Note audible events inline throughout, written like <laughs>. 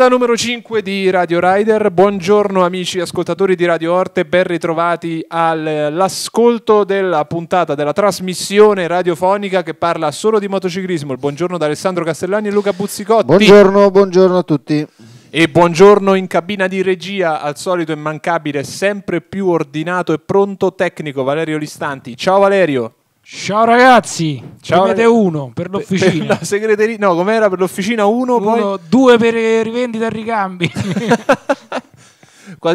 Puntata numero 5 di Radio Rider. Buongiorno amici ascoltatori di Radio Orte, ben ritrovati all'ascolto della puntata della trasmissione radiofonica che parla solo di motociclismo. Il buongiorno da Alessandro Castellani e Luca Buzzicotti. Buongiorno, buongiorno a tutti. E buongiorno in cabina di regia, al solito immancabile, sempre più ordinato e pronto tecnico Valerio Listanti. Ciao Valerio. Ciao ragazzi, ciao avete uno per l'officina. Per la segreteria, no, com'era per l'officina uno, uno poi... due per rivendita e ricambi. <laughs> <laughs>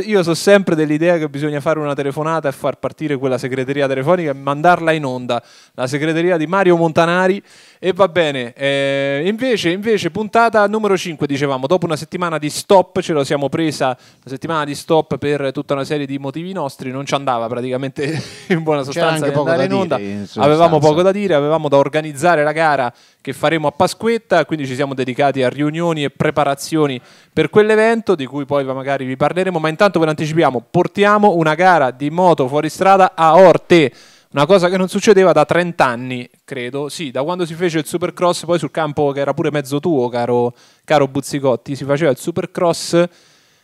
Io sono sempre dell'idea che bisogna fare una telefonata e far partire quella segreteria telefonica e mandarla in onda, la segreteria di Mario Montanari. E va bene, eh, invece, invece, puntata numero 5, dicevamo, dopo una settimana di stop, ce lo siamo presa, una settimana di stop per tutta una serie di motivi nostri, non ci andava praticamente <laughs> in buona sostanza di andare in onda, avevamo poco da dire, avevamo da organizzare la gara che faremo a Pasquetta, quindi ci siamo dedicati a riunioni e preparazioni per quell'evento di cui poi magari vi parleremo, ma intanto ve lo anticipiamo, portiamo una gara di moto fuoristrada a Orte, una cosa che non succedeva da 30 anni, credo, sì, da quando si fece il Supercross, poi sul campo che era pure mezzo tuo, caro, caro Buzzicotti, si faceva il Supercross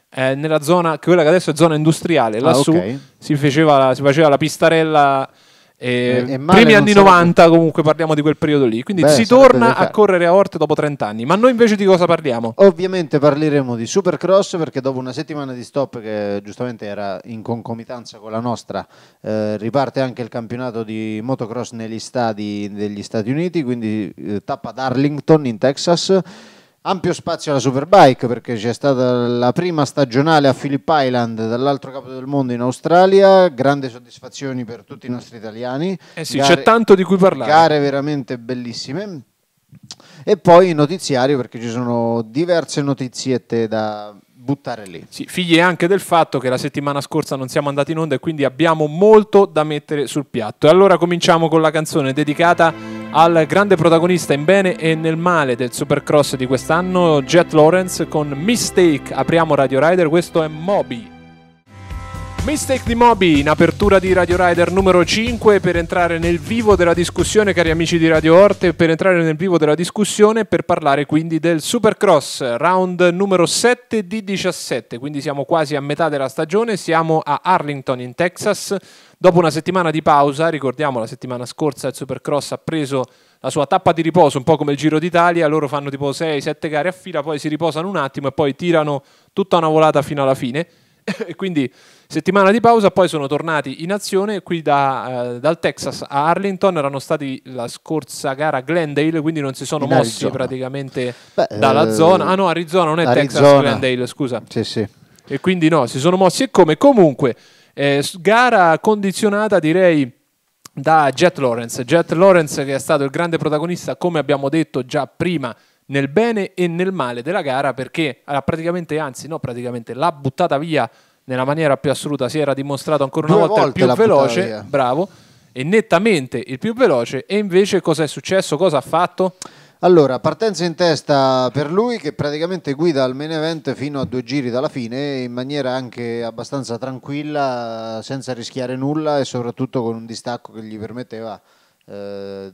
eh, nella zona, quella che adesso è zona industriale, ah, lassù ah, okay. si, faceva, si faceva la pistarella e eh, e primi anni 90 più. comunque parliamo di quel periodo lì, quindi Beh, si torna a correre a Orte dopo 30 anni, ma noi invece di cosa parliamo? Ovviamente parleremo di Supercross perché dopo una settimana di stop che giustamente era in concomitanza con la nostra eh, riparte anche il campionato di motocross negli stadi degli Stati Uniti, quindi eh, tappa ad Arlington in Texas Ampio spazio alla Superbike perché c'è stata la prima stagionale a Phillip Island dall'altro capo del mondo in Australia, grande soddisfazioni per tutti i nostri italiani. Eh sì, gare, c'è tanto di cui parlare. Gare veramente bellissime. E poi notiziario perché ci sono diverse notiziette da buttare lì. Sì, figli anche del fatto che la settimana scorsa non siamo andati in onda e quindi abbiamo molto da mettere sul piatto. E allora cominciamo con la canzone dedicata al grande protagonista in bene e nel male del Supercross di quest'anno, Jet Lawrence con Mistake. Apriamo Radio Rider, questo è Moby. Mistake di Moby in apertura di Radio Rider numero 5 per entrare nel vivo della discussione, cari amici di Radio Orte, per entrare nel vivo della discussione per parlare quindi del Supercross, round numero 7 di 17, quindi siamo quasi a metà della stagione, siamo a Arlington in Texas, dopo una settimana di pausa, ricordiamo la settimana scorsa il Supercross ha preso la sua tappa di riposo, un po' come il Giro d'Italia, loro fanno tipo 6-7 gare a fila, poi si riposano un attimo e poi tirano tutta una volata fino alla fine e <laughs> quindi settimana di pausa, poi sono tornati in azione qui da, eh, dal Texas a Arlington, erano stati la scorsa gara Glendale, quindi non si sono in mossi Arizona. praticamente Beh, dalla eh, zona. Ah no, Arizona, non è Arizona. Texas, Glendale, scusa. Sì, sì. E quindi no, si sono mossi e come? Comunque, eh, gara condizionata direi da Jet Lawrence. Jet Lawrence che è stato il grande protagonista, come abbiamo detto già prima, nel bene e nel male della gara perché praticamente, anzi no, praticamente l'ha buttata via nella maniera più assoluta, si era dimostrato ancora una Due volta il più veloce, bravo, e nettamente il più veloce e invece cosa è successo, cosa ha fatto? Allora, partenza in testa per lui che praticamente guida al main event fino a due giri dalla fine in maniera anche abbastanza tranquilla, senza rischiare nulla e soprattutto con un distacco che gli permetteva eh,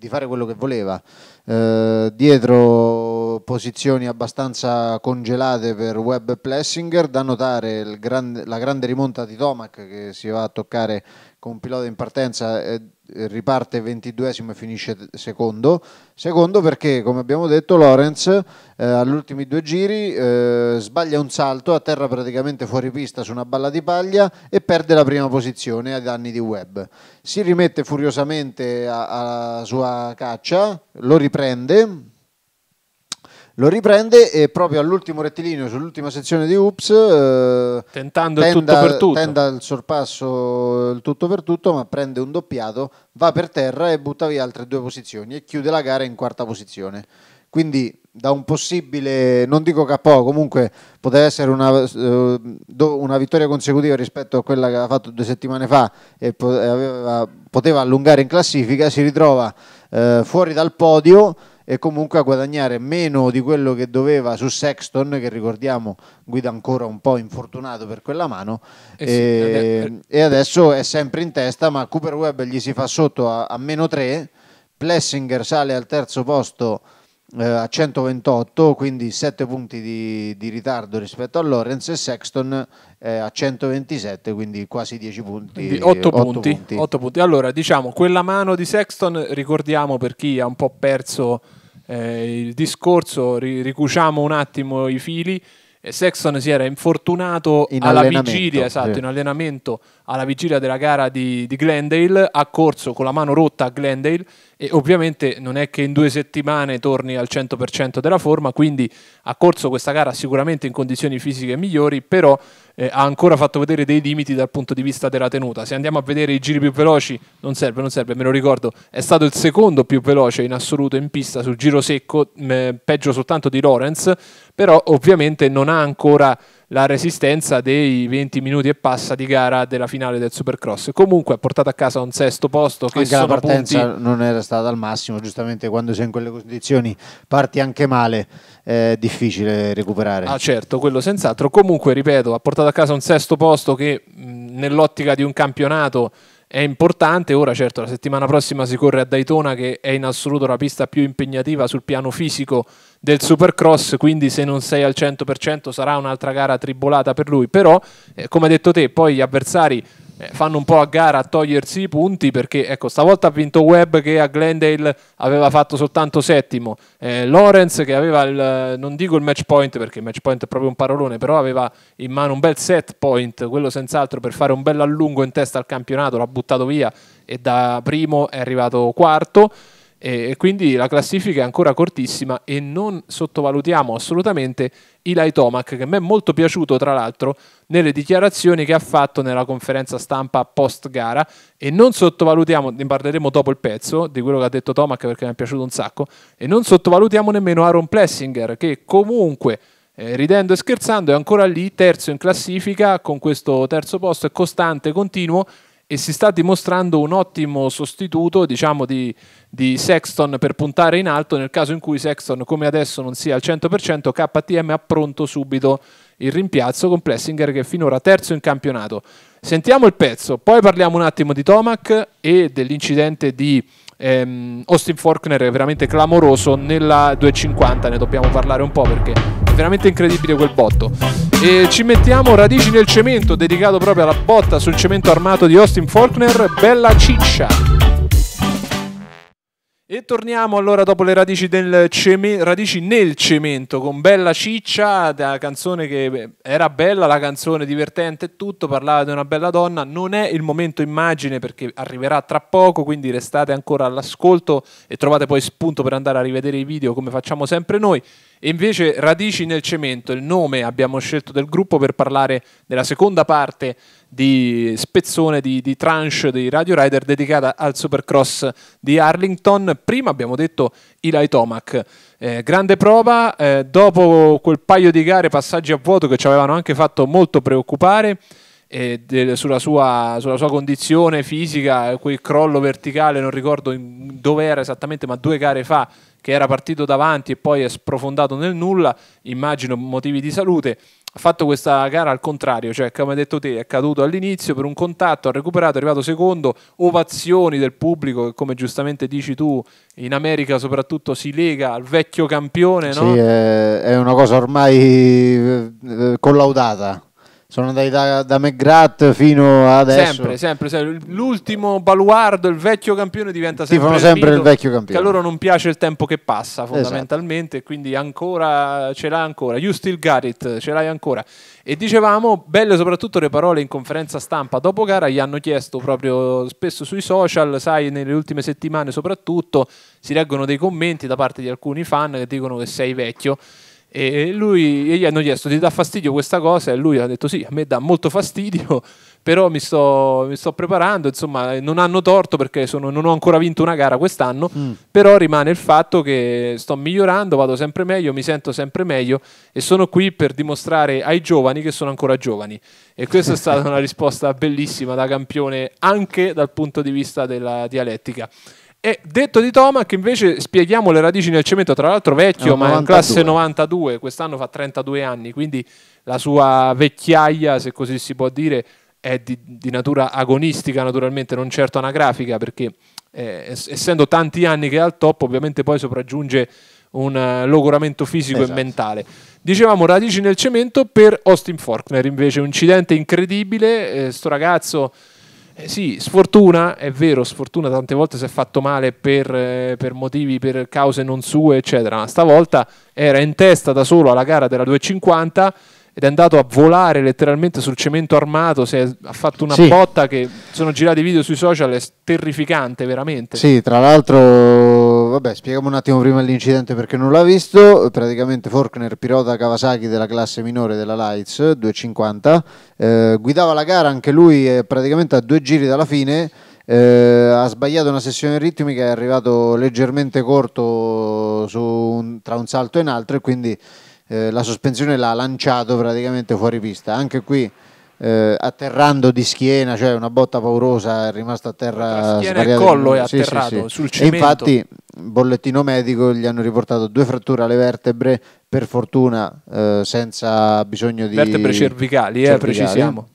di fare quello che voleva, eh, dietro posizioni abbastanza congelate per Webb e Plessinger, da notare grande, la grande rimonta di Tomac che si va a toccare con un pilota in partenza eh, riparte 22esimo e finisce secondo. Secondo perché, come abbiamo detto, Lorenz eh, agli ultimi due giri eh, sbaglia un salto, a terra praticamente fuori pista su una balla di paglia e perde la prima posizione ai danni di Webb. Si rimette furiosamente alla sua caccia, lo riprende, lo riprende e proprio all'ultimo rettilineo, sull'ultima sezione di Ups, eh, tentando tenda, il tutto per tutto. Tenda il sorpasso il tutto per tutto, ma prende un doppiato, va per terra e butta via altre due posizioni e chiude la gara in quarta posizione. Quindi da un possibile, non dico KO, comunque poteva essere una, eh, una, vittoria consecutiva rispetto a quella che aveva fatto due settimane fa e poteva allungare in classifica, si ritrova eh, fuori dal podio e comunque a guadagnare meno di quello che doveva su Sexton, che ricordiamo guida ancora un po' infortunato per quella mano, eh sì, e, ade- eh. e, adesso è sempre in testa, ma Cooper Webb gli si fa sotto a, a meno 3, Plessinger sale al terzo posto eh, a 128, quindi 7 punti di, di, ritardo rispetto a Lawrence e Sexton eh, a 127, quindi quasi 10 punti. 8, 8, punti, 8 punti. Allora, diciamo, quella mano di Sexton, ricordiamo per chi ha un po' perso eh, il discorso, ricuciamo un attimo i fili. Eh, Sexton si era infortunato in alla vigilia, esatto, sì. in allenamento alla vigilia della gara di, di Glendale, ha corso con la mano rotta a Glendale e ovviamente non è che in due settimane torni al 100% della forma, quindi ha corso questa gara sicuramente in condizioni fisiche migliori, però eh, ha ancora fatto vedere dei limiti dal punto di vista della tenuta. Se andiamo a vedere i giri più veloci, non serve, non serve, me lo ricordo, è stato il secondo più veloce in assoluto in pista sul giro secco, mh, peggio soltanto di Lorenz, però ovviamente non ha ancora la resistenza dei 20 minuti e passa di gara della finale del Supercross. Comunque ha portato a casa un sesto posto che anche la partenza punti... non era stata al massimo, giustamente quando sei in quelle condizioni parti anche male, è difficile recuperare. Ah certo, quello senz'altro. Comunque, ripeto, ha portato a casa un sesto posto che mh, nell'ottica di un campionato è importante. Ora, certo, la settimana prossima si corre a Daytona, che è in assoluto la pista più impegnativa sul piano fisico del Supercross, quindi se non sei al 100% sarà un'altra gara tribolata per lui. Però, eh, come hai detto te, poi gli avversari eh, fanno un po' a gara a togliersi i punti perché ecco, stavolta ha vinto Webb che a Glendale aveva fatto soltanto settimo, eh, Lorenz che aveva il, non dico il match point perché il match point è proprio un parolone, però aveva in mano un bel set point, quello senz'altro per fare un bel allungo in testa al campionato, l'ha buttato via e da primo è arrivato quarto. E quindi la classifica è ancora cortissima e non sottovalutiamo assolutamente Eli Tomac, che mi è molto piaciuto tra l'altro nelle dichiarazioni che ha fatto nella conferenza stampa post gara e non sottovalutiamo, ne parleremo dopo il pezzo di quello che ha detto Tomac perché mi è piaciuto un sacco, e non sottovalutiamo nemmeno Aaron Plessinger che comunque eh, ridendo e scherzando è ancora lì terzo in classifica con questo terzo posto, è costante, continuo e si sta dimostrando un ottimo sostituto diciamo, di, di, Sexton per puntare in alto nel caso in cui Sexton come adesso non sia al 100% KTM ha pronto subito il rimpiazzo con Plessinger che è finora terzo in campionato sentiamo il pezzo poi parliamo un attimo di Tomac e dell'incidente di ehm, Austin Faulkner è veramente clamoroso nella 250 ne dobbiamo parlare un po' perché è veramente incredibile quel botto e ci mettiamo Radici nel cemento dedicato proprio alla botta sul cemento armato di Austin Faulkner bella ciccia e torniamo allora dopo le radici, ceme radici nel cemento con Bella Ciccia, la canzone che era bella, la canzone divertente e tutto, parlava di una bella donna, non è il momento immagine perché arriverà tra poco, quindi restate ancora all'ascolto e trovate poi spunto per andare a rivedere i video come facciamo sempre noi. E invece Radici nel cemento, il nome abbiamo scelto del gruppo per parlare della seconda parte di spezzone di, di tranche di Radio Rider dedicata al Supercross di Arlington. Prima abbiamo detto Eli Tomac. Eh, grande prova, eh, dopo quel paio di gare, passaggi a vuoto che ci avevano anche fatto molto preoccupare eh, de, sulla, sua, sulla, sua, condizione fisica, quel crollo verticale, non ricordo dove era esattamente, ma due gare fa che era partito davanti e poi è sprofondato nel nulla, immagino motivi di salute, ha fatto questa gara al contrario, cioè come hai detto te, è caduto all'inizio per un contatto, ha recuperato, è arrivato secondo, ovazioni del pubblico che come giustamente dici tu in America soprattutto si lega al vecchio campione. No? Sì, è una cosa ormai eh, collaudata sono dai da, da McGrath fino ad adesso. Sempre, sempre, sempre, L'ultimo baluardo, il vecchio campione diventa sempre, fanno sempre il vecchio campione. Che a loro non piace il tempo che passa esatto. fondamentalmente, esatto. quindi ancora ce l'ha ancora. You still got it, ce l'hai ancora. E dicevamo, belle soprattutto le parole in conferenza stampa dopo gara, gli hanno chiesto proprio spesso sui social, sai, nelle ultime settimane soprattutto, si leggono dei commenti da parte di alcuni fan che dicono che sei vecchio e lui, e gli hanno chiesto ti dà fastidio questa cosa e lui ha detto sì, a me dà molto fastidio, <laughs> però mi sto, mi sto preparando, insomma non hanno torto perché sono, non ho ancora vinto una gara quest'anno, mm. però rimane il fatto che sto migliorando, vado sempre meglio, mi sento sempre meglio e sono qui per dimostrare ai giovani che sono ancora giovani. E questa è stata una <laughs> risposta bellissima da campione anche dal punto di vista della dialettica. E detto di Tomac, invece spieghiamo le radici nel cemento, tra l'altro vecchio, ma 92. in classe 92, quest'anno fa 32 anni, quindi la sua vecchiaia, se così si può dire, è di, di natura agonistica naturalmente, non certo anagrafica, perché eh, essendo tanti anni che è al top, ovviamente poi sopraggiunge un eh, logoramento fisico esatto. e mentale. Dicevamo radici nel cemento per Austin Faulkner, invece un incidente incredibile, eh, sto ragazzo eh, sì, sfortuna, è vero, sfortuna tante volte si è fatto male per, eh, per, motivi, per cause non sue, eccetera, ma stavolta era in testa da solo alla gara della 250 ed è andato a volare letteralmente sul cemento armato, è, ha fatto una sì. botta che sono girati video sui social, è terrificante veramente. Sì, tra l'altro, vabbè, spieghiamo un attimo prima l'incidente perché non l'ha visto, praticamente Forkner pilota Kawasaki della classe minore della Lights 250, eh, guidava la gara anche lui praticamente a due giri dalla fine. Eh, ha sbagliato una sessione ritmica, è arrivato leggermente corto un, tra un salto e un altro e quindi eh, la sospensione l'ha lanciato praticamente fuori pista. Anche qui eh, atterrando di schiena, cioè una botta paurosa, è rimasto a terra. Schiena e collo è atterrato sì, sì, sul cemento. E infatti, bollettino medico, gli hanno riportato due fratture alle vertebre, per fortuna eh, senza bisogno di... Vertebre cervicali, eh, cervicali. Eh, precisiamo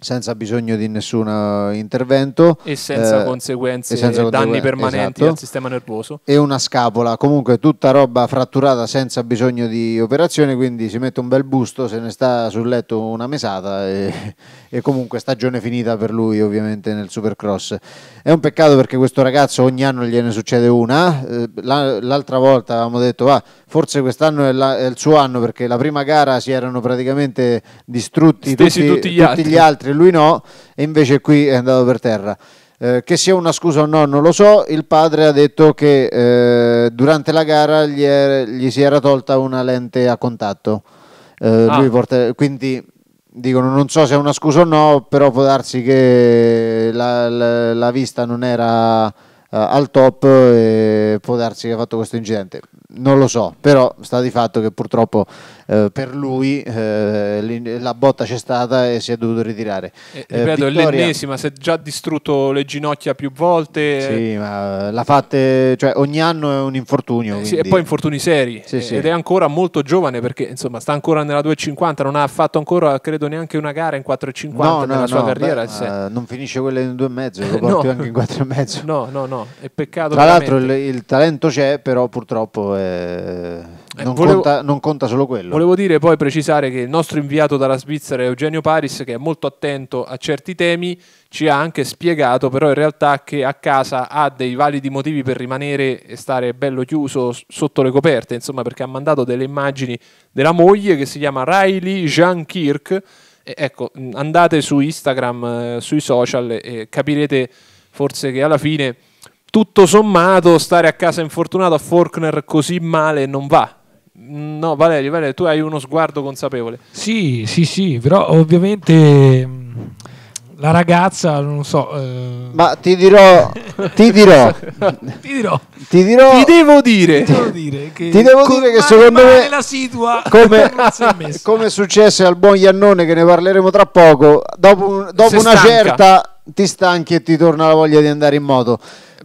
senza bisogno di nessun eh, intervento e senza eh, conseguenze e senza danni conseguenze, permanenti esatto. al sistema nervoso e una scapola comunque tutta roba fratturata senza bisogno di operazione quindi si mette un bel busto se ne sta sul letto una mesata e e comunque stagione finita per lui ovviamente nel Supercross. È un peccato perché questo ragazzo ogni anno gliene succede una, eh, l'altra volta avevamo detto ah, forse quest'anno è, la, è, il suo anno perché la prima gara si erano praticamente distrutti tutti, tutti, gli, tutti gli altri, lui no, e invece qui è andato per terra. Eh, che sia una scusa o no, non lo so. Il padre ha detto che eh, durante la gara gli, è, gli, si era tolta una lente a contatto. Eh, ah. porta, quindi dicono non so se è una scusa o no, però può darsi che la, la, la vista non era uh, al top e può darsi che ha fatto questo incidente. Non lo so, però sta di fatto che purtroppo eh, per lui eh, la botta c'è stata e si è dovuto ritirare. E, eh, eh, ripeto, Vittoria... è l'ennesima, si è già distrutto le ginocchia più volte. Sì, ma la fate, cioè ogni anno è un infortunio. Sì, e poi infortuni seri, sì, sì. ed è ancora molto giovane perché insomma sta ancora nella 2,50, non ha fatto ancora credo neanche una gara in 4,50 no, nella no, sua no, carriera. Beh, non finisce quella in 2,5, lo <laughs> porti anche in 4,5. No, no, no, è peccato. Tra veramente. l'altro il, il talento c'è, però purtroppo... È... Eh, non, volevo, conta, non, conta, solo quello. Volevo dire poi precisare che il nostro inviato dalla Svizzera, Eugenio Paris, che è molto attento a certi temi, ci ha anche spiegato però in realtà che a casa ha dei validi motivi per rimanere e stare bello chiuso sotto le coperte, insomma perché ha mandato delle immagini della moglie che si chiama Riley Jean Kirk. E ecco, andate su Instagram, eh, sui social e capirete forse che alla fine tutto sommato stare a casa infortunato a Faulkner così male non va. No, Valerio, Valerio, tu hai uno sguardo consapevole. Sì, sì, sì, però ovviamente mm, la ragazza, non so. Eh... Ma ti dirò, ti dirò, <laughs> ti dirò, ti dirò, ti devo dire, ti devo dire che, devo dire che secondo me la situa <laughs> come, come successe al buon Iannone, che ne parleremo tra poco, dopo, dopo una stanca. certa ti stanchi e ti torna la voglia di andare in moto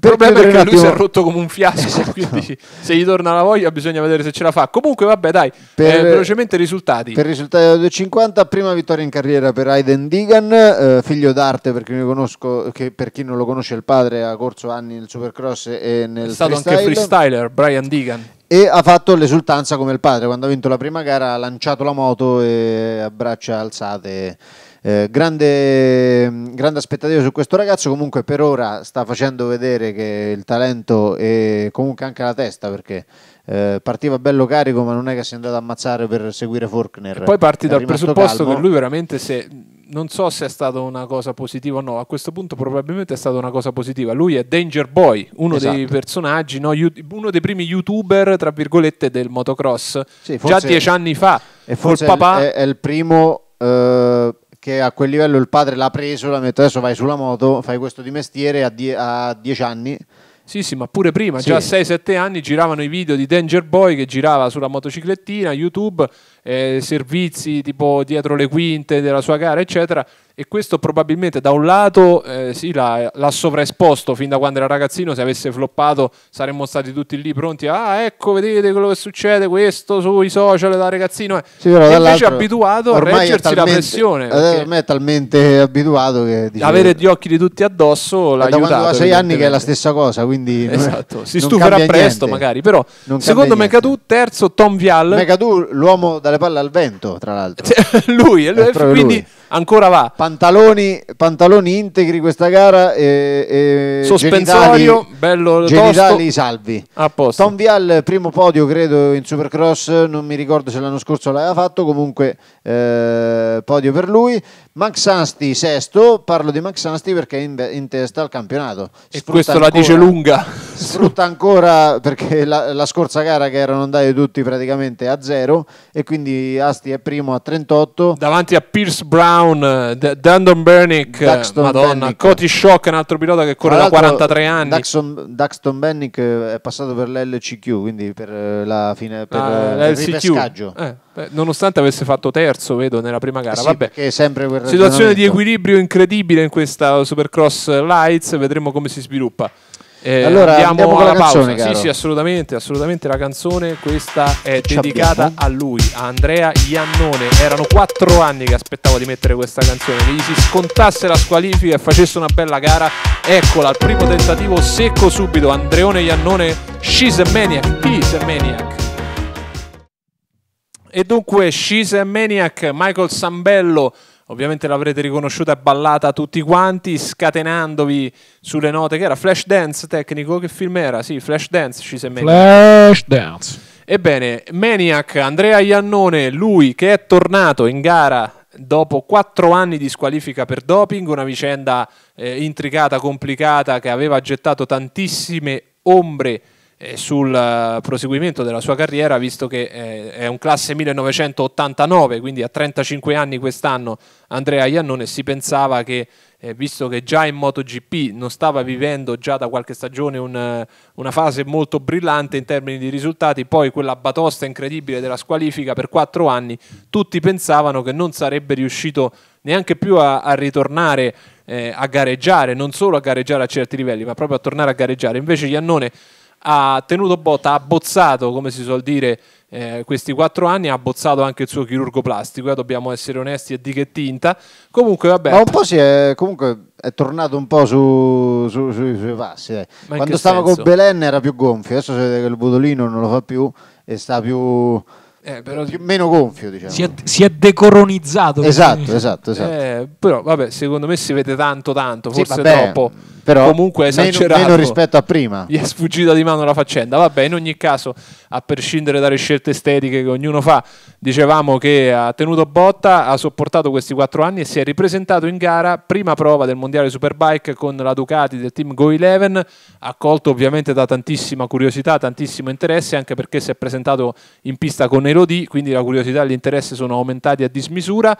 problema è che lui si è rotto come un fiasco, <laughs> esatto. quindi se gli torna la voglia bisogna vedere se ce la fa. Comunque vabbè dai, eh, per, eh, velocemente risultati. Per risultati da 2.50, prima vittoria in carriera per Aiden Digan, eh, figlio d'arte per chi, conosco, per chi, non lo conosce il padre ha corso anni nel Supercross e nel... È stato freestyle. anche freestyler, Brian Digan e ha fatto l'esultanza come il padre quando ha vinto la prima gara ha lanciato la moto e a braccia alzate eh, grande, grande, aspettativa su questo ragazzo, comunque per ora sta facendo vedere che il talento e comunque anche la testa perché eh, partiva bello carico ma non è che si è andato a ammazzare per seguire Forkner. E poi parti dal presupposto calmo. che lui veramente se... Non so se è stata una cosa positiva o no, a questo punto probabilmente è stata una cosa positiva. Lui è Danger Boy, uno esatto. dei personaggi, no? uno dei primi youtuber, tra virgolette, del motocross, sì, già dieci anni fa. E forse col papà. È, è il primo... Eh, che a quel livello il padre l'ha preso, l'ha detto adesso vai sulla moto, fai questo di mestiere a, die- a dieci anni. Sì, sì, ma pure prima, sì. già a 6-7 anni giravano i video di Danger Boy che girava sulla motociclettina, YouTube, eh, servizi tipo dietro le quinte della sua gara, eccetera e questo probabilmente da un lato eh, sì, l'ha, l'ha, sovraesposto fin da quando era ragazzino, se avesse floppato saremmo stati tutti lì pronti a ah, ecco vedete quello che succede questo sui social da ragazzino sì, però, e invece è abituato a reggersi talmente, la pressione eh, ormai è talmente abituato che dicevo, avere eh, gli occhi di tutti addosso l'ha da aiutato da quando ha sei anni che è la stessa cosa quindi <laughs> esatto, si non stuferà presto niente. magari però non secondo Mecadù terzo Tom Vial Mecadù l'uomo dalle palle al vento tra l'altro <laughs> lui, è, è quindi lui ancora va. Pantaloni, pantaloni integri questa gara. E, e Sospensorio, bello genitali tosto. salvi. A posto. Tom Vial, primo podio credo in Supercross, non mi ricordo se l'anno scorso l'aveva fatto, comunque eh, podio per lui. Max Anstey sesto, parlo di Max Asti perché è in, in, testa al campionato. Sfrutta e questo ancora, la dice lunga. Sfrutta ancora perché la, la scorsa gara che erano andati tutti praticamente a zero e quindi Asti è primo a 38. Davanti a Pierce Brown, D- Dandon Bernick, Daxton Madonna, Bennick. Cody Shock, un altro pilota che corre da 43 anni. Daxton, Daxton Bennick è passato per l'LCQ, quindi per la fine, per ah, il ripescaggio. Eh Beh, nonostante avesse fatto terzo, vedo, nella prima gara. Eh sì, Vabbè, è sempre quel situazione di equilibrio incredibile in questa Supercross Lights, vedremo come si sviluppa. Eh, allora, andiamo, andiamo alla pausa. Caro. Sì, sì, assolutamente, assolutamente la canzone, questa è Ci dedicata abbiamo. a lui, a Andrea Iannone. Erano quattro anni che aspettavo di mettere questa canzone, che gli si scontasse la squalifica e facesse una bella gara. Eccola, il primo tentativo secco subito, Andreone Iannone, She's a Maniac, He's a Maniac. E dunque She's a Maniac, Michael Sambello, ovviamente l'avrete riconosciuta e ballata tutti quanti, scatenandovi sulle note, che era Flash Dance tecnico, che film era? Sì, Flash Dance, She's a Maniac. Flash Dance. Ebbene, Maniac, Andrea Iannone, lui che è tornato in gara dopo quattro anni di squalifica per doping, una vicenda eh, intricata, complicata, che aveva gettato tantissime ombre eh, sul eh, proseguimento della sua carriera, visto che eh, è un classe 1989, quindi a 35 anni quest'anno Andrea Iannone si pensava che, visto che già in MotoGP non stava vivendo già da qualche stagione un, una fase molto brillante in termini di risultati, poi quella batosta incredibile della squalifica per 4 anni, tutti pensavano che non sarebbe riuscito neanche più a, a ritornare eh, a gareggiare, non solo a gareggiare a certi livelli, ma proprio a tornare a gareggiare. Invece Iannone ha tenuto botta, ha bozzato, come si suol dire, eh, questi quattro anni, ha bozzato anche il suo chirurgo plastico, eh, dobbiamo essere onesti e di che tinta. Comunque, vabbè. Ma un po' si è, comunque è tornato un po' su, su, sui suoi passi. Eh. Quando stava senso? con Belen era più gonfio, adesso si vede che il Budolino non lo fa più e sta più... Eh, però, meno gonfio, diciamo. Si è, si è decoronizzato. Esatto, esatto, esatto. Eh, però, vabbè, secondo me si vede tanto, tanto, forse sì, vabbè, troppo. Però comunque esagerato. Meno, meno rispetto a prima. Gli è sfuggita di mano la faccenda. Vabbè, in ogni caso, a prescindere dalle scelte estetiche che ognuno fa, dicevamo che ha tenuto botta, ha sopportato questi quattro anni e si è ripresentato in gara, prima prova del mondiale Superbike con la Ducati del team Go 11, accolto ovviamente da tantissima curiosità, tantissimo interesse, anche perché si è presentato in pista con Elodie, quindi la curiosità e l'interesse sono aumentati a dismisura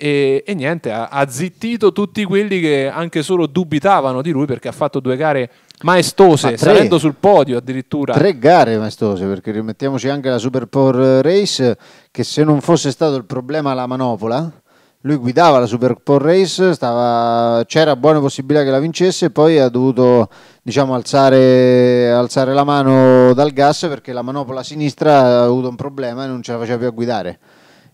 e, e niente, ha, ha, zittito tutti quelli che anche solo dubitavano di lui perché ha fatto due gare maestose, Ma salendo sul podio addirittura. Tre gare maestose, perché rimettiamoci anche la Super Power Race, che se non fosse stato il problema la manopola, lui guidava la Super Bowl Race, stava, c'era buona possibilità che la vincesse, poi ha dovuto diciamo, alzare, alzare la mano dal gas perché la manopola sinistra ha avuto un problema e non ce la faceva più a guidare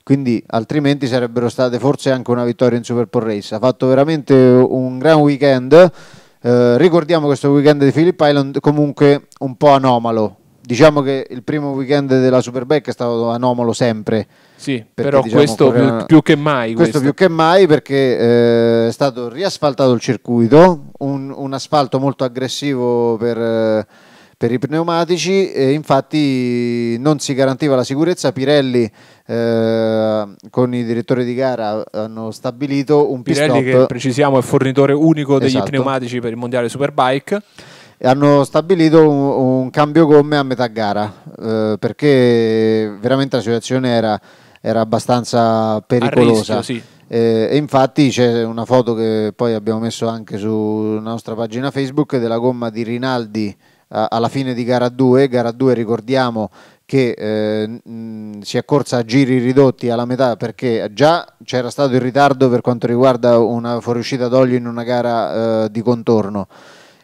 quindi altrimenti sarebbero state forse anche una vittoria in Super Bowl Race. Ha fatto veramente un gran weekend. Eh, ricordiamo questo weekend di Philip Island comunque un po' anomalo. Diciamo che il primo weekend della Superbike è stato anomalo sempre. Sì, perché, però diciamo, questo più, più, che mai. Questo, questo, più che mai perché eh, è stato riasfaltato il circuito, un, un asfalto molto aggressivo per... Eh, per i pneumatici e infatti non si garantiva la sicurezza. Pirelli eh, con i direttori di gara hanno stabilito un pit Pirelli che precisiamo è fornitore unico degli esatto. pneumatici per il mondiale Superbike hanno stabilito un, un, cambio gomme a metà gara eh, perché veramente la situazione era, era abbastanza pericolosa. Rischio, sì. eh, e infatti c'è una foto che poi abbiamo messo anche sulla nostra pagina Facebook della gomma di Rinaldi alla fine di gara 2, gara 2 ricordiamo che eh, mh, si è corsa a giri ridotti alla metà perché già c'era stato il ritardo per quanto riguarda una fuoriuscita d'olio in una gara eh, di contorno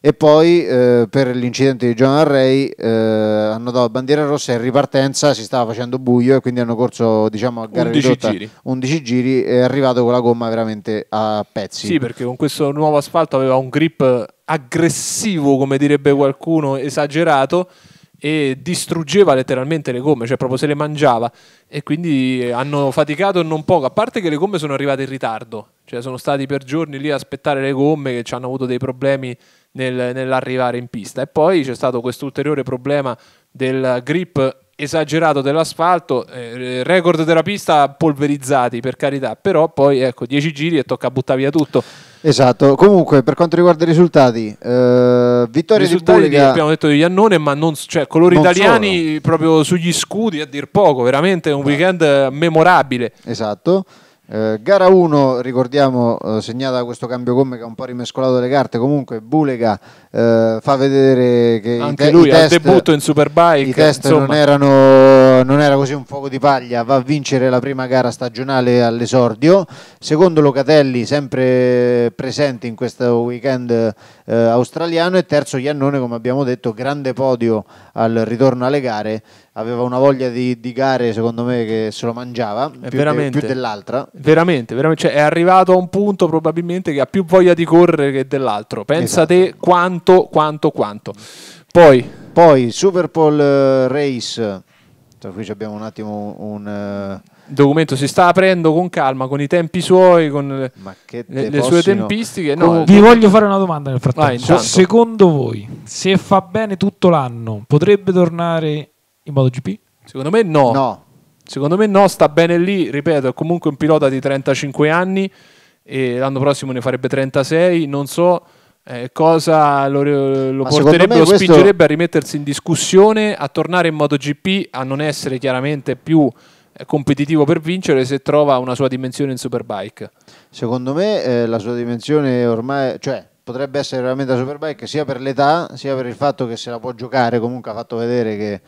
e poi eh, per l'incidente di John Array eh, hanno dato bandiera rossa in ripartenza si stava facendo buio e quindi hanno corso diciamo a gara 11 ridotta giri. 11 giri e è arrivato con la gomma veramente a pezzi sì perché con questo nuovo asfalto aveva un grip aggressivo, come direbbe qualcuno, esagerato e distruggeva letteralmente le gomme, cioè proprio se le mangiava e quindi eh, hanno faticato non poco, a parte che le gomme sono arrivate in ritardo, cioè sono stati per giorni lì a aspettare le gomme che ci hanno avuto dei problemi nel, nell'arrivare in pista e poi c'è stato questo ulteriore problema del grip esagerato dell'asfalto, eh, record della pista polverizzati per carità, però poi ecco 10 giri e tocca buttare via tutto. Esatto, comunque per quanto riguarda i risultati, eh, vittoria risultati di Bulga... abbiamo detto di Iannone, ma non, cioè, coloro non italiani solo. proprio sugli scudi a dir poco, veramente un Beh. weekend eh, memorabile. Esatto. Eh, gara 1, ricordiamo, eh, segnata da questo cambio gomme che ha un po' rimescolato le carte, comunque Bulega eh, fa vedere che anche te- lui i test, debutto in Superbike i test non, erano, non era così un fuoco di paglia, va a vincere la prima gara stagionale all'esordio, secondo Locatelli sempre presente in questo weekend eh, australiano e terzo Iannone come abbiamo detto, grande podio al ritorno alle gare aveva una voglia di, di, gare, secondo me, che se lo mangiava eh, più, veramente, più dell'altra. Veramente, veramente cioè è arrivato a un punto probabilmente che ha più voglia di correre che dell'altro. Pensa esatto. te quanto, quanto, quanto. Poi, Poi Super Bowl eh, Race, cioè, qui abbiamo un attimo un... Eh, il documento si sta aprendo con calma, con i tempi suoi, con le, le sue tempistiche. no. Vi voglio fare una domanda nel frattempo. Vai, secondo voi, se fa bene tutto l'anno, potrebbe tornare in MotoGP? Secondo me no. no. Secondo me no, sta bene lì, ripeto, è comunque un pilota di 35 anni e l'anno prossimo ne farebbe 36, non so eh, cosa lo, lo porterebbe, lo questo... a rimettersi in discussione, a tornare in MotoGP, a non essere chiaramente più eh, competitivo per vincere se trova una sua dimensione in Superbike. Secondo me eh, la sua dimensione ormai, cioè potrebbe essere veramente la Superbike sia per l'età, sia per il fatto che se la può giocare, comunque ha fatto vedere che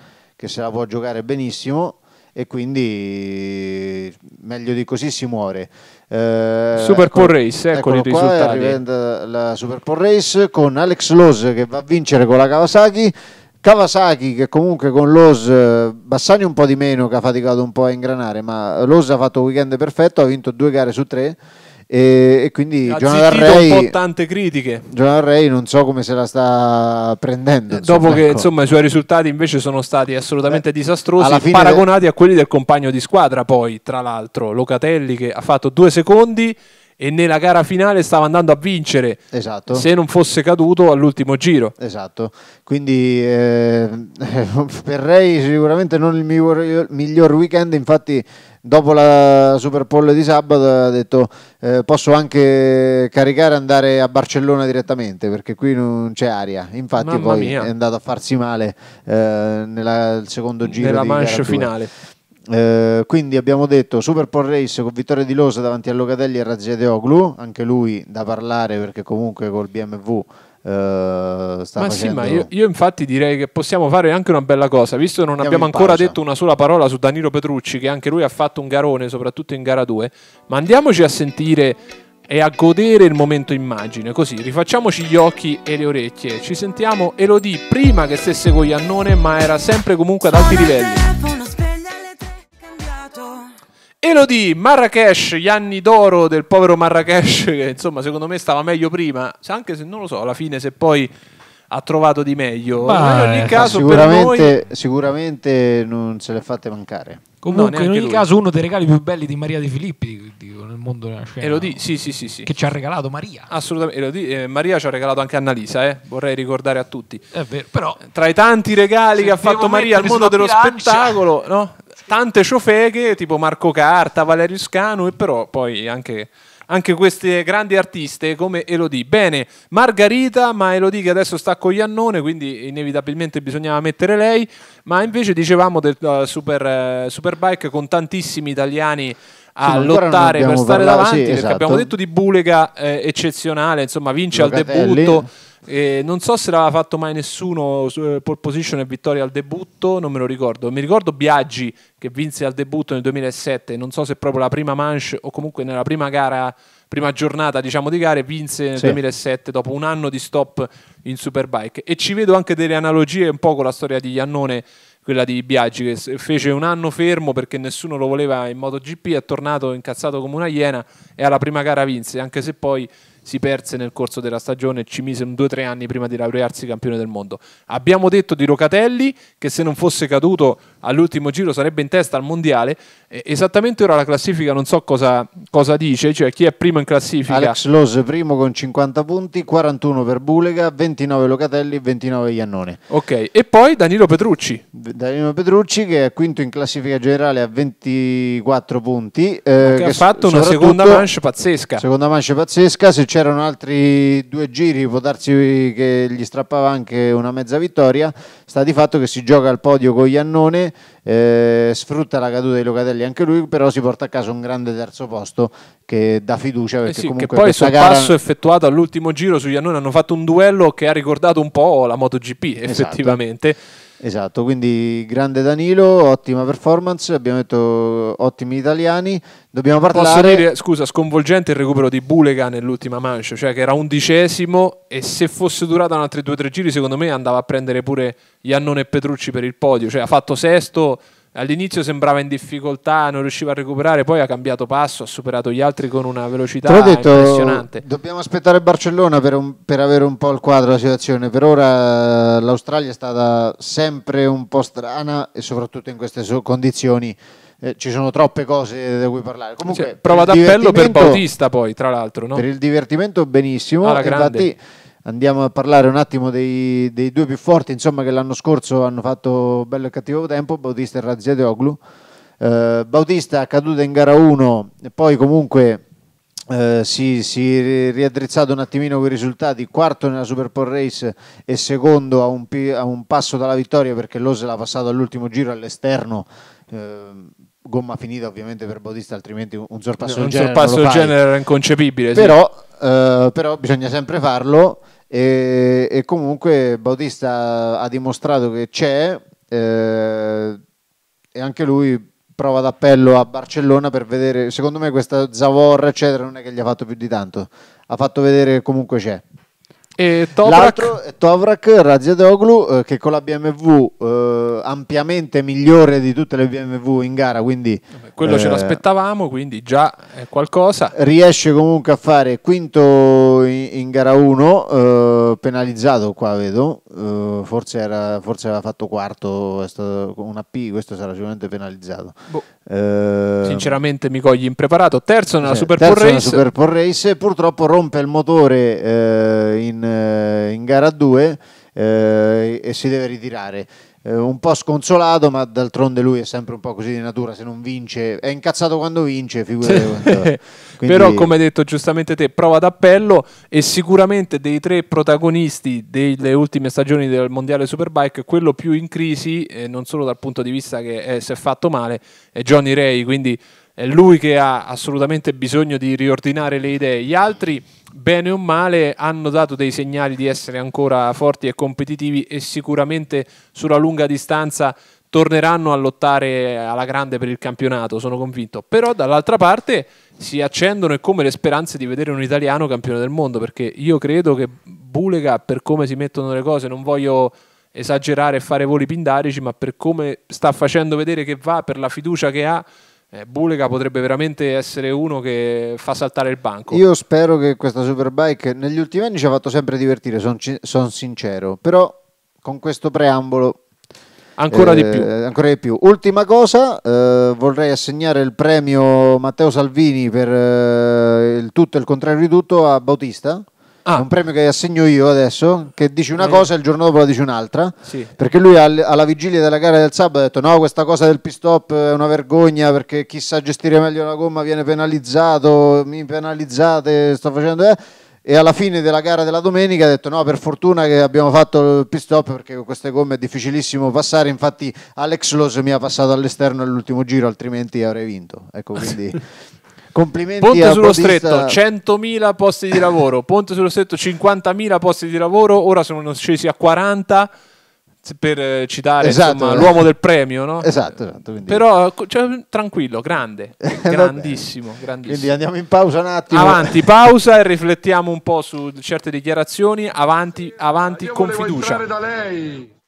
che se la può giocare benissimo e quindi meglio di così si muore. Eh, Super ecco, Pool Race, ecco i risultati. Eh, la Super Pool Race con Alex Loz che va a vincere con la Kawasaki. Kawasaki che comunque con Los Bassani un po' di meno che ha faticato un po' a ingranare ma Los ha fatto un weekend perfetto ha vinto due gare su tre e, e quindi ha Jonathan un po' tante critiche. Jonathan Array non so come se la sta prendendo. Insomma, Dopo che ecco. insomma, i suoi risultati invece sono stati assolutamente Beh, disastrosi, paragonati de... a quelli del compagno di squadra, poi tra l'altro Locatelli che ha fatto due secondi e nella gara finale stava andando a vincere esatto. se non fosse caduto all'ultimo giro. Esatto, quindi eh, per <laughs> Ray sicuramente non il miglior, miglior weekend, infatti dopo la Super Bowl di sabato ha detto eh, posso anche caricare e andare a Barcellona direttamente perché qui non c'è aria. Infatti Mamma poi mia. è andato a farsi male eh, nel secondo giro. Nella manche finale. Eh, quindi abbiamo detto Super Bowl Race con vittoria di Losa davanti a Locatelli e Razziate Oglu, anche lui da parlare perché comunque col BMW Uh, ma facendo... sì, ma io, io, infatti direi che possiamo fare anche una bella cosa, visto che non Andiamo abbiamo ancora detto una sola parola su Danilo Petrucci, che anche lui ha fatto un garone, soprattutto in gara 2, ma andiamoci a sentire e a godere il momento immagine, così rifacciamoci gli occhi e le orecchie. Ci sentiamo Elodie prima che stesse con Iannone, ma era sempre comunque ad alti livelli. Elodie, Marrakesh, gli anni d'oro del povero Marrakesh, <laughs> che insomma secondo me stava meglio prima, anche se non lo so alla fine se poi ha trovato di meglio. Ma in ogni caso, sicuramente, noi... sicuramente non se l'è fatte mancare. Comunque, no, in ogni lui. caso, uno dei regali più belli di Maria De Filippi dico, nel mondo della scena. Elodie, sì, sì, sì, sì. Che ci ha regalato Maria. Assolutamente. Elodie, eh, Maria ci ha regalato anche Annalisa, eh. vorrei ricordare a tutti. È vero, però. Tra i tanti regali che ha fatto Maria al mondo dello spettacolo, no? tante ciofeghe tipo Marco Carta, Valerio Scanu e però poi anche anche queste grandi artiste come Elodie. Bene, Margarita, ma Elodie che adesso sta con Iannone, quindi inevitabilmente bisognava mettere lei, ma invece dicevamo del uh, super, uh, Superbike con tantissimi italiani a sì, lottare per stare parlato, davanti, sì, esatto. perché abbiamo esatto. detto di Bulega eh, eccezionale, insomma vince Locatelli. al eh, debutto e eh, non so se l'aveva fatto mai nessuno, eh, pole position e vittoria al debutto, non me lo ricordo. Mi ricordo Biaggi che vinse al debutto nel 2007, non so se proprio la prima manche o comunque nella prima gara, prima giornata diciamo di gare, vinse nel sì. 2007 dopo un anno di stop in Superbike. E ci vedo anche delle analogie un po' con la storia di Iannone quella di Biaggi che fece un anno fermo perché nessuno lo voleva in MotoGP, è tornato incazzato come una iena e alla prima gara vinse, anche se poi si perse nel corso della stagione e ci mise un 2-3 anni prima di laurearsi campione del mondo. Abbiamo detto di Locatelli che se non fosse caduto all'ultimo giro sarebbe in testa al mondiale. esattamente ora la classifica non so cosa, cosa dice, cioè chi è primo in classifica. Alex Lose primo con 50 punti, 41 per Bulega, 29 Locatelli, 29 Iannone. Ok, e poi Danilo Petrucci. Danilo Petrucci che è quinto in classifica generale a 24 punti. Eh, che ha fatto una seconda manche pazzesca. Seconda manche pazzesca, se c'erano altri due giri può darsi che gli strappava anche una mezza vittoria. Sta di fatto che si gioca al podio con Iannone, eh, sfrutta la caduta dei Locatelli anche lui, però si porta a casa un grande terzo posto che dà fiducia. Eh perché eh sì, comunque che poi sul gara... passo effettuato all'ultimo giro su Iannone hanno fatto un duello che ha ricordato un po' la MotoGP esatto. effettivamente. Esatto Esatto, quindi grande Danilo, ottima performance, abbiamo detto ottimi italiani, dobbiamo parlare... Dire, scusa, sconvolgente il recupero di Bulega nell'ultima mancia, cioè che era undicesimo e se fosse durata altri due o tre giri secondo me andava a prendere pure Iannone e Petrucci per il podio, cioè ha fatto sesto All'inizio sembrava in difficoltà, non riusciva a recuperare, poi ha cambiato passo, ha superato gli altri con una velocità Te detto, impressionante. Dobbiamo aspettare Barcellona per, un, per, avere un po' il quadro della situazione. Per ora eh, l'Australia è stata sempre un po' strana e soprattutto in queste condizioni eh, ci sono troppe cose da cui parlare. Comunque, cioè, prova d'appello per Bautista poi, tra l'altro. No? Per il divertimento benissimo. Ah, infatti, andiamo a parlare un attimo dei, dei due più forti, insomma, che l'anno scorso hanno fatto bello e cattivo tempo, Bautista e Razziadoglu. Eh, Bautista caduta in gara 1, poi comunque eh, si, si, è riaddrizzato un attimino con i risultati, quarto nella Super Bowl Race e secondo a un, a un passo dalla vittoria perché Lose l'ha passato all'ultimo giro all'esterno. Eh, gomma finita ovviamente per Bautista, altrimenti un sorpasso, del, genere genere, era inconcepibile. Però, sì. eh, però, bisogna sempre farlo. E, e comunque Bautista ha dimostrato che c'è eh, e anche lui prova d'appello a Barcellona per vedere, secondo me questa Zavorra eccetera non è che gli ha fatto più di tanto, ha fatto vedere che comunque c'è. E Toprak? L'altro è Toprak Raziadoglu eh, che con la BMW eh, ampiamente migliore di tutte le BMW in gara, quindi Vabbè, quello eh, ce l'aspettavamo, quindi già è qualcosa. Riesce comunque a fare quinto in, in gara 1, eh, penalizzato qua vedo, eh, forse, era, forse, aveva fatto quarto, è stato una P, questo sarà sicuramente penalizzato. Boh. Eh, Sinceramente mi cogli impreparato, terzo nella sì, Super terzo Race. Nella Race, purtroppo rompe il motore eh, in, eh, in, gara 2 eh, e si deve ritirare eh, un po' sconsolato, ma d'altronde lui è sempre un po' così di natura, se non vince è incazzato quando vince, figurati. <laughs> Quindi... Però come hai detto giustamente te, prova d'appello e sicuramente dei tre protagonisti delle ultime stagioni del Mondiale Superbike, quello più in crisi, eh, non solo dal punto di vista che eh, si è fatto male, è Johnny Ray, quindi è lui che ha assolutamente bisogno di riordinare le idee, gli altri bene o male hanno dato dei segnali di essere ancora forti e competitivi e sicuramente sulla lunga distanza torneranno a lottare alla grande per il campionato, sono convinto. Però dall'altra parte si accendono e come le speranze di vedere un italiano campione del mondo, perché io credo che Bulega, per come si mettono le cose, non voglio esagerare e fare voli pindarici, ma per come sta facendo vedere che va, per la fiducia che ha, eh, Bulega potrebbe veramente essere uno che fa saltare il banco. Io spero che questa Superbike negli ultimi anni ci ha fatto sempre divertire, sono son sincero, però con questo preambolo Ancora, eh, di ancora, di più. Ultima cosa, eh, vorrei assegnare il premio Matteo Salvini per eh, il tutto e il contrario di tutto a Bautista. Ah. È un premio che assegno io adesso, che dice una eh. cosa e il giorno dopo la dice un'altra. Sì. Perché lui alla vigilia della gara del sabato ha detto no, questa cosa del pit stop è una vergogna perché chi sa gestire meglio la gomma viene penalizzato, mi penalizzate, sto facendo... Eh. E alla fine della gara della domenica ha detto no, per fortuna che abbiamo fatto il pit stop perché con queste gomme è difficilissimo passare, infatti Alex Los mi ha passato all'esterno all'ultimo giro, altrimenti avrei vinto. Ecco, quindi... <laughs> Complimenti Ponte sullo Podista. Stretto, 100.000 posti di lavoro. Ponte sullo Stretto, 50.000 posti di lavoro. Ora sono scesi a 40 per eh, citare esatto, insomma, eh. l'uomo del premio, no? Esatto, esatto però cioè, tranquillo, grande, <laughs> eh, grandissimo, grandissimo, Quindi andiamo in pausa un attimo. Avanti, pausa e riflettiamo un po' su certe dichiarazioni. Avanti, avanti con fiducia. da lei.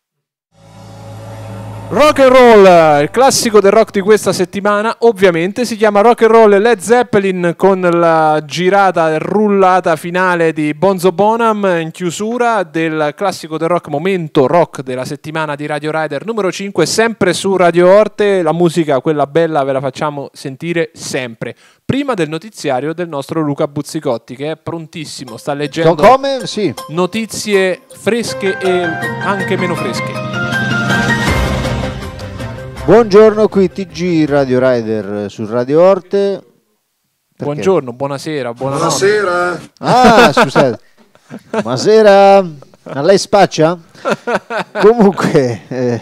Rock and roll, il classico del rock di questa settimana, ovviamente si chiama Rock and Roll Led Zeppelin con la girata rullata finale di Bonzo Bonham in chiusura del classico del rock momento rock della settimana di Radio Rider numero 5, sempre su Radio Orte, la musica quella bella ve la facciamo sentire sempre. Prima del notiziario del nostro Luca Buzzicotti che è prontissimo, sta leggendo come? Sì. notizie fresche e anche meno fresche. Buongiorno qui TG Radio Rider su Radio Orte. Perché? Buongiorno, buonasera, buonasera. Ah, scusate. <laughs> Buonasera. A lei spaccia? <laughs> Comunque, eh,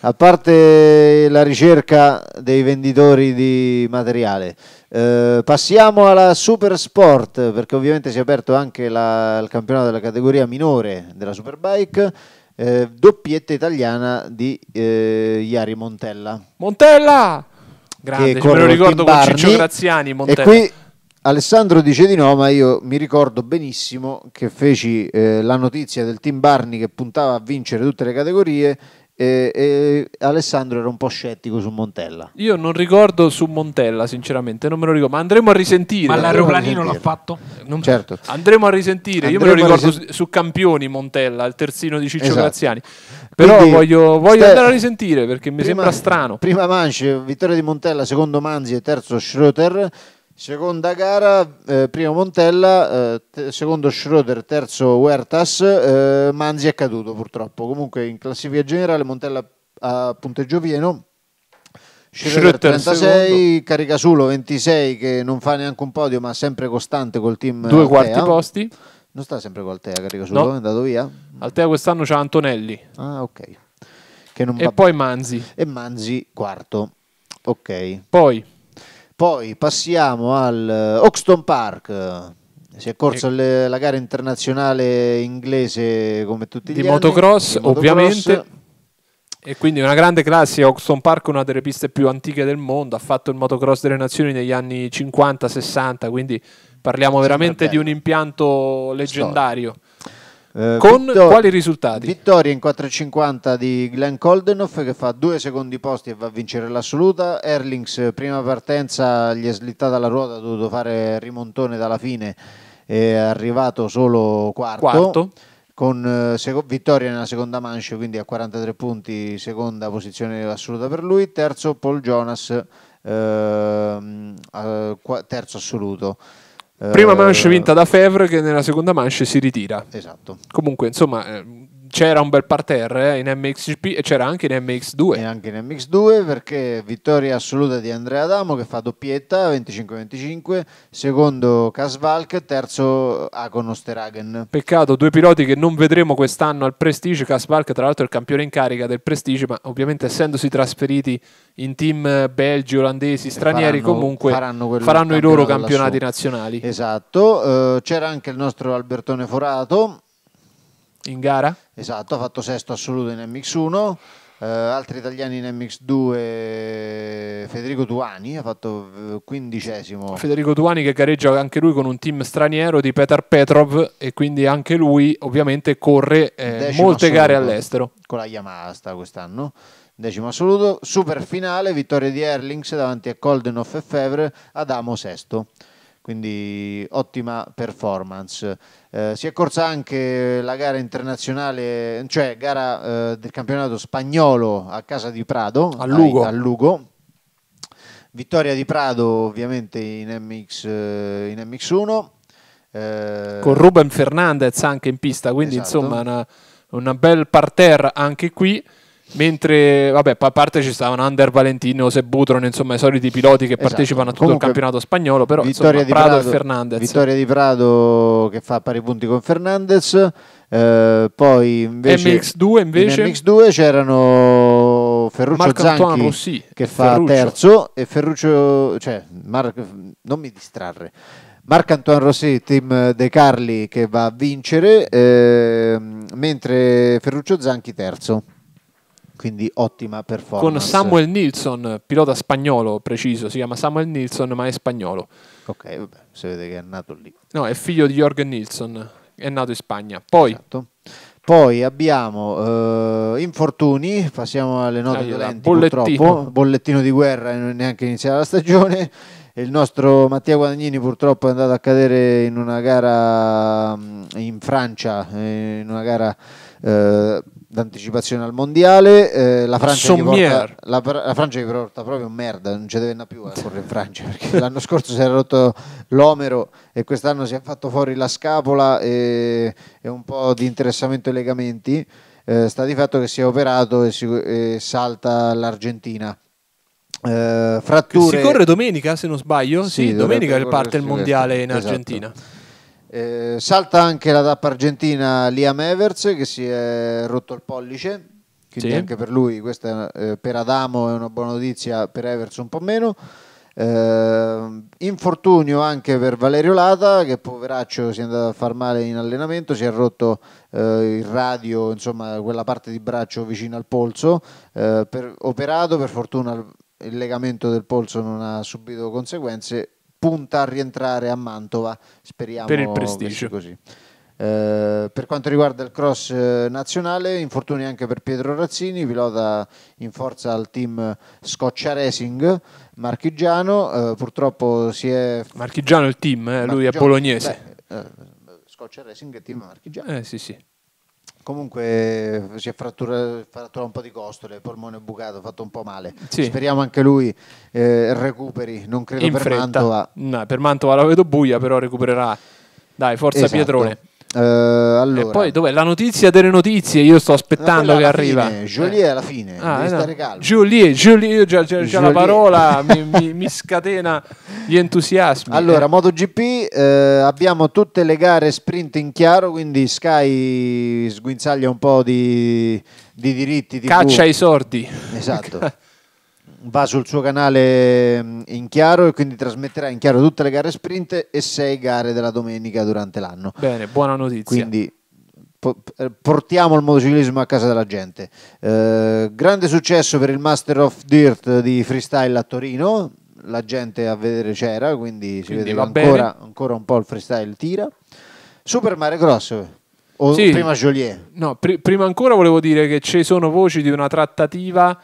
a parte la ricerca dei venditori di materiale, eh, passiamo alla Super Sport perché ovviamente si è aperto anche la, il campionato della categoria minore della Superbike eh, doppietta italiana di eh, Iari Montella. Montella! Grande, che cioè, me lo ricordo con Barney, Ciccio Graziani, Montella. E qui Alessandro dice di no, ma io mi ricordo benissimo che feci eh, la notizia del team Barney che puntava a vincere tutte le categorie e, e Alessandro era un po' scettico su Montella. Io non ricordo su Montella, sinceramente, non me lo ricordo, ma andremo a risentire. Ma l'aeroplanino l'ha fatto? Non... Certo. Andremo a risentire. Andremo Io me lo ricordo risent... su, Campioni Montella, il terzino di Ciccio esatto. Graziani. Però Quindi, voglio, voglio ste... andare a risentire perché mi prima, sembra strano. Prima Manche, vittoria di Montella, secondo Manzi e terzo Schröter. Seconda gara, eh, primo Montella, eh, secondo Schroeder, terzo Huertas, eh, Manzi è caduto purtroppo. Comunque in classifica generale Montella a punteggio pieno, Schroeder 36, Caricasulo 26 che non fa neanche un podio ma sempre costante col team. Due Altea. quarti posti. Non sta sempre con Altea Caricasulo, no. è andato via. Altea quest'anno c'ha Antonelli. Ah ok. e poi bene. Manzi. E Manzi quarto. Ok. Poi poi passiamo al eh, Oxton Park. Si è corsa ecco. e... la gara internazionale inglese come tutti gli di anni. Motocross, di motocross, ovviamente. E quindi una grande classe, Oxton Park, una delle piste più antiche del mondo, ha fatto il motocross delle nazioni negli anni 50-60, quindi parliamo veramente di un impianto leggendario. Storia. Eh, con vittor- quali risultati? Vittoria in 4.50 di Glenn Koldenhoff che fa due secondi posti e va a vincere l'assoluta. Erlings, prima partenza, gli è slittata la ruota, ha dovuto fare rimontone dalla fine, è arrivato solo quarto. quarto con eh, seco- vittoria nella seconda manche, quindi a 43 punti, seconda posizione assoluta per lui, terzo Paul Jonas, ehm, terzo assoluto. Prima manche eh. vinta da Fevre che nella seconda manche si ritira. Esatto. Comunque, insomma, eh, c'era un bel parterre eh, in MXGP e c'era anche in MX2. E anche in MX2 perché vittoria assoluta di Andrea Adamo che fa doppietta 25-25, secondo Casvalk, terzo Akon Osterhagen. Peccato, due piloti che non vedremo quest'anno al Prestige, Casvalk tra l'altro è il campione in carica del Prestige, ma ovviamente essendosi trasferiti in team eh, belgi, olandesi, stranieri faranno, comunque faranno, faranno i loro campionati nazionali. Esatto, uh, c'era anche il nostro Albertone Forato in gara? Esatto, ha fatto sesto assoluto in MX1. Uh, eh, altri italiani in MX2 Federico Tuani ha fatto eh, quindicesimo Federico Tuani che gareggia anche lui con un team straniero di Petar Petrov e quindi anche lui ovviamente corre eh, molte gare all'estero con la Yamaha sta quest'anno decimo assoluto super finale vittoria di Erlings davanti a Koldenhoff e Fevre Adamo sesto quindi ottima performance eh, si è corsa anche la gara internazionale, cioè gara eh, del campionato spagnolo a casa di Prado, a Lugo. A, a Lugo. Vittoria di Prado ovviamente in, MX, eh, in MX1. Eh, Con Ruben Fernandez anche in pista, quindi esatto. insomma una, una bel parterre anche qui. Mentre, vabbè, a parte ci stavano Under Valentino, Sebutron, insomma, i soliti piloti che esatto. partecipano a tutto Comunque, il campionato spagnolo. Però vittoria insomma, Prado, Prado, e Fernandez. Vittoria di Prado che fa pari punti con Fernandez. Eh, poi invece, MX2 invece in MX2 c'erano Ferruccio Marco Zanchi Antuano, Rossi, che fa Ferruccio. terzo e Ferruccio, cioè, Mar- non mi distrarre. Marc Antoine Rossi, team De Carli che va a vincere, eh, mentre Ferruccio Zanchi terzo quindi ottima performance. Con Samuel Nilsson, pilota spagnolo preciso, si chiama Samuel Nilsson ma è spagnolo. Ok, vabbè, si vede che è nato lì. No, è figlio di Jorgen Nilsson, è nato in Spagna. Poi... Esatto. Poi abbiamo uh, infortuni, passiamo alle note Aiuto, dolenti bollettino. purtroppo, bollettino di guerra e eh, non neanche iniziata la stagione, <laughs> il nostro Mattia Guadagnini purtroppo è andato a cadere in una gara mm, in Francia, eh, in una gara eh, d'anticipazione al mondiale. Eh, la, Francia porta, la, la, Francia gli porta, proprio merda, non ci deve andare più a correre in Francia <laughs> perché l'anno scorso si era rotto l'omero e quest'anno si è fatto fuori la scapola e, e un po' di interessamento ai legamenti. Eh, sta di fatto che si è operato e, si, e salta l'Argentina. Eh, fratture... Si corre domenica se non sbaglio? Sì, sì domenica parte il mondiale questo. in esatto. Argentina. Eh, salta anche la tappa argentina Liam Evers che si è rotto il pollice, quindi sì. anche per lui questa eh, per Adamo è una buona notizia, per Evers un po' meno. Eh, infortunio anche per Valerio Lata che poveraccio si è andato a far male in allenamento, si è rotto eh, il radio, insomma quella parte di braccio vicino al polso, eh, per, operato per fortuna il legamento del polso non ha subito conseguenze, punta a rientrare a Mantova, speriamo per il prestigio. così. Eh, per quanto riguarda il cross eh, nazionale, infortuni anche per Pietro Razzini, pilota in forza al team Scoccia Racing marchigiano. Eh, purtroppo si è. Marchigiano il team, eh? lui è bolognese. Beh, eh, Scoccia Racing è team mm. marchigiano. Eh sì, sì comunque si è fratturato un po' di costole, il polmone bucato, fatto un po' male. Sì. Speriamo anche lui eh, recuperi, non credo In per fretta. Mantova. No, per Mantova la vedo buia, però recupererà. Dai, forza esatto. Pietrone. Uh, allora. E poi dov'è la notizia delle notizie? Io sto aspettando che arriva. Fine. Joliet eh. alla fine, eh. ah, devi eh, no. stare Joliet, Joliet, già, già, già la parola mi, <laughs> mi, mi, scatena gli entusiasmi. Allora, MotoGP, eh, abbiamo tutte le gare sprint in chiaro, quindi Sky sguinzaglia un po' di, di diritti. TV. Caccia i sordi. Esatto. <laughs> va sul suo canale mm, in chiaro e quindi trasmetterà in chiaro tutte le gare sprint e sei gare della domenica durante l'anno. Bene, buona notizia. Quindi eh, portiamo il motociclismo a casa della gente. Eh, grande successo per il Master of Dirt di freestyle a Torino, la gente a vedere c'era, quindi si quindi vede ancora, ancora, un po' il freestyle tira. Super Mare Cross. O sì. prima Joliet? No, pr- prima ancora volevo dire che ci sono voci di una trattativa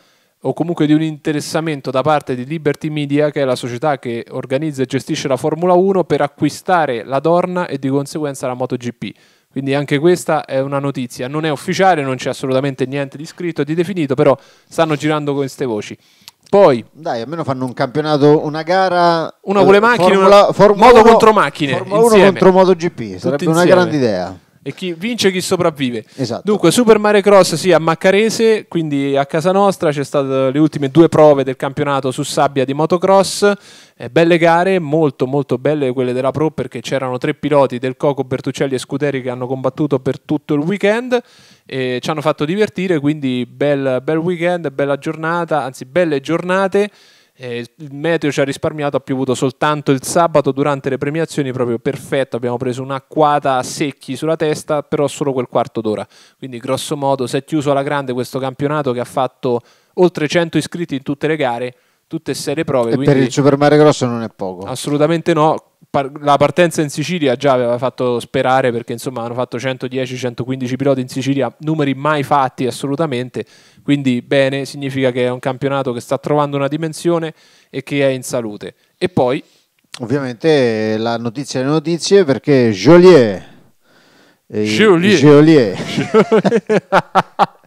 o comunque di un interessamento da parte di Liberty Media, che è la società che organizza e gestisce la Formula 1, per acquistare la Dorna e di conseguenza la MotoGP. Quindi anche questa è una notizia, non è ufficiale, non c'è assolutamente niente di scritto e di definito, però stanno girando queste voci. Poi, Dai, almeno fanno un campionato, una gara. Una con le eh, macchine, Formula, una, Formula moto contro macchine. Formula 1 contro MotoGP, sarebbe una grande idea e chi vince chi sopravvive. Esatto. Dunque, Super Mario Cross sì, a Maccarese, quindi a casa nostra c'è state le ultime due prove del campionato su sabbia di motocross. Eh, belle gare, molto molto belle quelle della Pro perché c'erano tre piloti del Coco, Bertuccelli e Scuderi che hanno combattuto per tutto il weekend e ci hanno fatto divertire, quindi bel, bel weekend, bella giornata, anzi belle giornate. Eh, il meteo ci ha risparmiato, ha piovuto soltanto il sabato durante le premiazioni, proprio perfetto, abbiamo preso un'acquata a secchi sulla testa, però solo quel quarto d'ora. Quindi grosso modo si è chiuso alla grande questo campionato che ha fatto oltre 100 iscritti in tutte le gare, tutte serie prove. E per il Super Mario Grosso non è poco. Assolutamente no, la partenza in Sicilia già aveva fatto sperare perché insomma hanno fatto 110-115 piloti in Sicilia, numeri mai fatti assolutamente, quindi bene, significa che è un campionato che sta trovando una dimensione e che è in salute. E poi... Ovviamente la notizia delle notizie perché Joliet... Eh, Joliet. Joliet. <laughs> <laughs>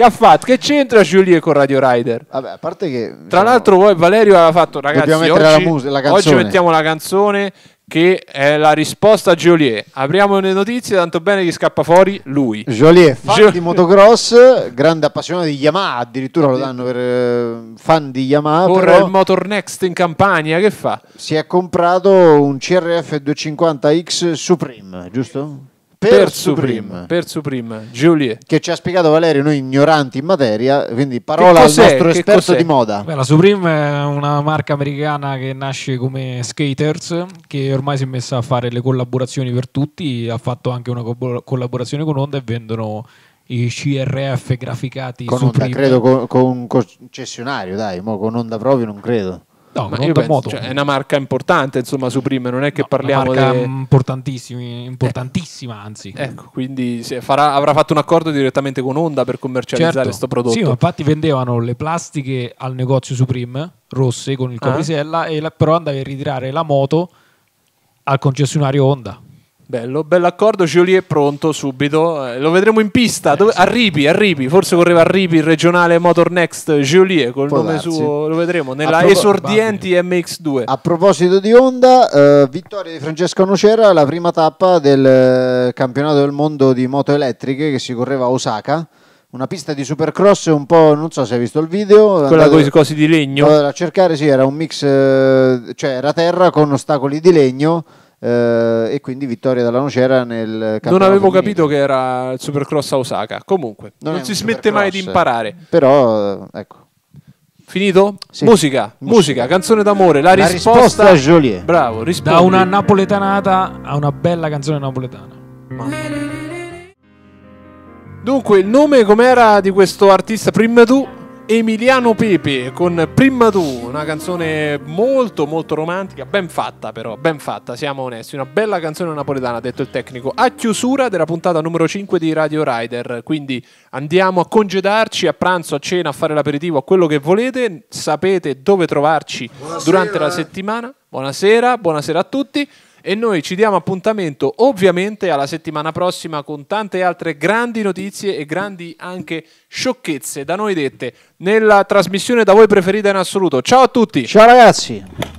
Che ha fatto? Che c'entra Julie con Radio Rider? Vabbè, a parte che. Tra diciamo, l'altro, poi Valerio aveva fatto, ragazzi, oggi, la mus- la oggi mettiamo la canzone che è la risposta a Joliet. Apriamo le notizie, tanto bene che scappa fuori lui. Joliet, fan Joliet. di motocross, grande appassionato di Yamaha, addirittura lo danno per eh, fan di Yamaha. Corre il Motor Next in campagna, che fa? Si è comprato un CRF 250X Supreme, giusto? per, Supreme, per Supreme, Juliet. Che ci ha spiegato Valerio, noi ignoranti in materia, quindi parola al nostro che esperto cos'è? di moda. Beh, la Supreme è una marca americana che nasce come skaters, che ormai si è messa a fare le collaborazioni per tutti, ha fatto anche una co- collaborazione con Honda e vendono i CRF graficati con Honda, credo con, con concessionario, dai, mo con Honda proprio non credo. No, ma io penso, cioè, è una marca importante, insomma, Supreme, non è che no, parliamo di... Una marca eh. importantissima, eh. anzi. Ecco, quindi farà, avrà fatto un accordo direttamente con Honda per commercializzare questo certo. prodotto. Sì, infatti vendevano le plastiche al negozio Supreme, rosse, con il coprisella, ah. e la, però andavi a ritirare la moto al concessionario Honda. Bello, bell'accordo, è pronto subito, eh, lo vedremo in pista, eh, Dove, a Ripi, a Ripi, forse correva a Ripi il regionale Motor Next Joliet col Può nome darsi. suo, lo vedremo, nella propos- esordienti MX2. A proposito di Honda, eh, vittoria di Francesco Nocera, la prima tappa del eh, campionato del mondo di moto elettriche che si correva a Osaka una pista di supercross un po', non so se hai visto il video. Quella con i cosi di legno? A cercare, sì, era un mix, eh, cioè era terra con ostacoli di legno eh, e quindi vittoria della Nocera nel campionato. Non avevo femminile. capito che era il Supercross a Osaka. Comunque, non, non si smette mai di imparare. Però, eh, ecco. Finito? Sì. Musica, musica, canzone d'amore, la, la risposta, risposta a Joliet. Bravo, rispondi. Da una napoletanata a una bella canzone napoletana. Mamma. Dunque, il nome com'era di questo artista? Prima tu. Emiliano Pepe con Prima tu, una canzone molto molto romantica, ben fatta però, ben fatta, siamo onesti, una bella canzone napoletana, ha detto il tecnico, a chiusura della puntata numero 5 di Radio Rider, quindi andiamo a congedarci a pranzo, a cena, a fare l'aperitivo, a quello che volete, sapete dove trovarci Buonasera. durante la settimana. Buonasera, buonasera a tutti e noi ci diamo appuntamento ovviamente alla settimana prossima con tante altre grandi notizie e grandi anche sciocchezze da noi dette nella trasmissione da voi preferita in assoluto. Ciao a tutti. Ciao ragazzi.